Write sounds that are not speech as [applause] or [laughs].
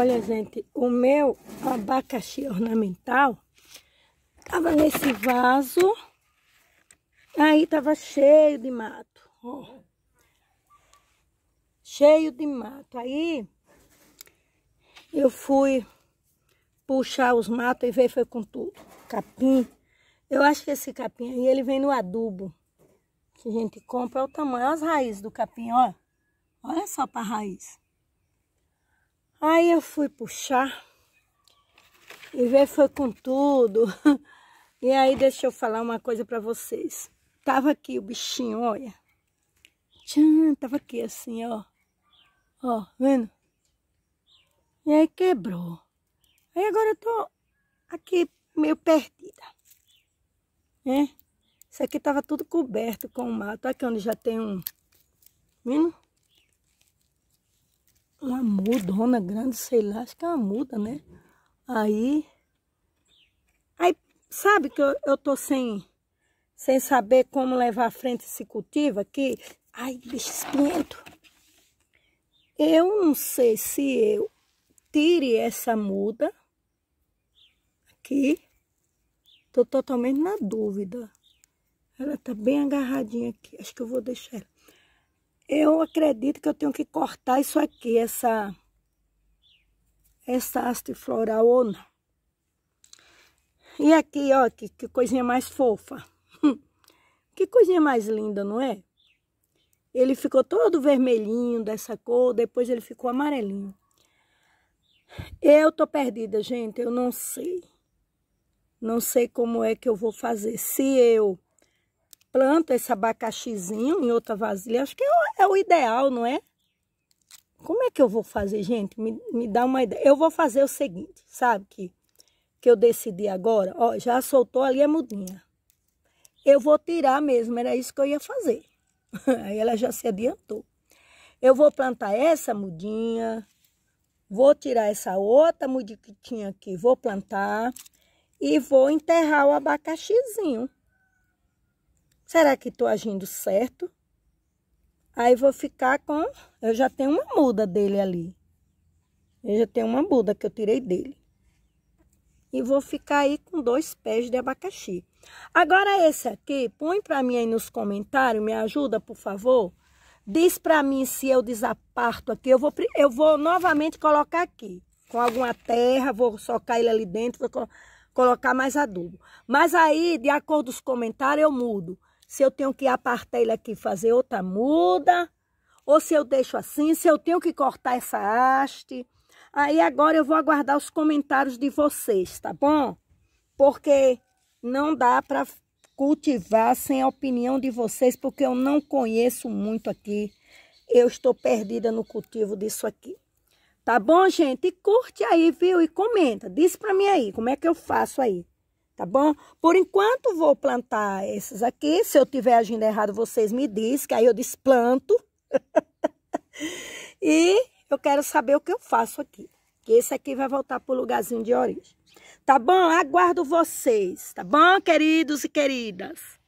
Olha, gente, o meu abacaxi ornamental tava nesse vaso. Aí tava cheio de mato, ó. Cheio de mato. Aí eu fui puxar os matos e veio foi com tudo. Capim. Eu acho que esse capim aí, ele vem no adubo. Que a gente compra, olha é o tamanho, olha as raízes do capim, ó. Olha só a raiz. Aí eu fui puxar e ver foi com tudo. [laughs] E aí deixa eu falar uma coisa para vocês. Tava aqui o bichinho, olha. Tchan, tava aqui assim, ó. Ó, vendo? E aí quebrou. Aí agora eu tô aqui meio perdida. Né? Isso aqui tava tudo coberto com mato. Aqui onde já tem um... Vendo? muda rona grande, sei lá, acho que é uma muda, né? Aí, aí sabe que eu, eu tô sem, sem saber como levar à frente esse cultivo aqui? Ai, bicho espinhento. Eu não sei se eu tire essa muda aqui. Tô totalmente na dúvida. Ela tá bem agarradinha aqui. Acho que eu vou deixar ela. Eu acredito que eu tenho que cortar isso aqui, essa, essa haste floral ou não. E aqui, ó, que, que coisinha mais fofa. [laughs] que coisinha mais linda, não é? Ele ficou todo vermelhinho dessa cor, depois ele ficou amarelinho. Eu tô perdida, gente, eu não sei. Não sei como é que eu vou fazer. Se eu planto esse abacaxizinho em outra vasilha. Acho que é, é o ideal, não é? Como é que eu vou fazer, gente? Me, me dá uma ideia. Eu vou fazer o seguinte, sabe que, que eu decidi agora? Ó, já soltou ali a mudinha. Eu vou tirar mesmo, era isso que eu ia fazer. [laughs] Aí ela já se adiantou. Eu vou plantar essa mudinha, vou tirar essa outra mudinha que tinha aqui, vou plantar e vou enterrar o abacaxizinho. Será que estou agindo certo? Aí vou ficar com. Eu já tenho uma muda dele ali. Eu já tenho uma muda que eu tirei dele. E vou ficar aí com dois pés de abacaxi. Agora, esse aqui, põe para mim aí nos comentários, me ajuda, por favor. Diz para mim se eu desaparto aqui. Eu vou, eu vou novamente colocar aqui, com alguma terra, vou socar ele ali dentro, vou colocar mais adubo. Mas aí, de acordo com os comentários, eu mudo se eu tenho que apartar ele aqui e fazer outra muda, ou se eu deixo assim, se eu tenho que cortar essa haste. Aí agora eu vou aguardar os comentários de vocês, tá bom? Porque não dá para cultivar sem a opinião de vocês, porque eu não conheço muito aqui. Eu estou perdida no cultivo disso aqui. Tá bom, gente? E curte aí, viu? E comenta. Diz para mim aí, como é que eu faço aí? tá bom? Por enquanto, vou plantar esses aqui. Se eu tiver agindo errado, vocês me dizem, que aí eu desplanto. [laughs] e eu quero saber o que eu faço aqui. Que esse aqui vai voltar para o lugarzinho de origem. Tá bom? Aguardo vocês, tá bom, queridos e queridas?